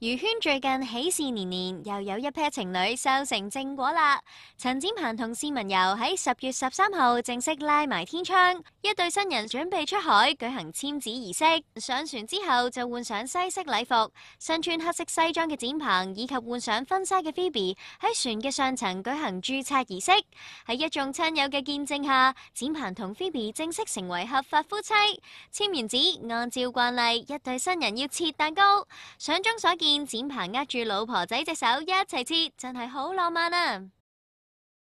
鱼圈最近喜事连连，又有一 pair 情侣收成正果啦！陈展鹏同市民游喺十月十三号正式拉埋天窗，一对新人准备出海举行签字仪式。上船之后就换上西式礼服，身穿黑色西装嘅展鹏以及换上婚纱嘅菲比喺船嘅上层举行注册仪式。喺一众亲友嘅见证下，展鹏同菲比正式成为合法夫妻。签完纸，按照惯例，一对新人要切蛋糕。相中所见。剪棚握住老婆仔只手一齐切，真系好浪漫啊！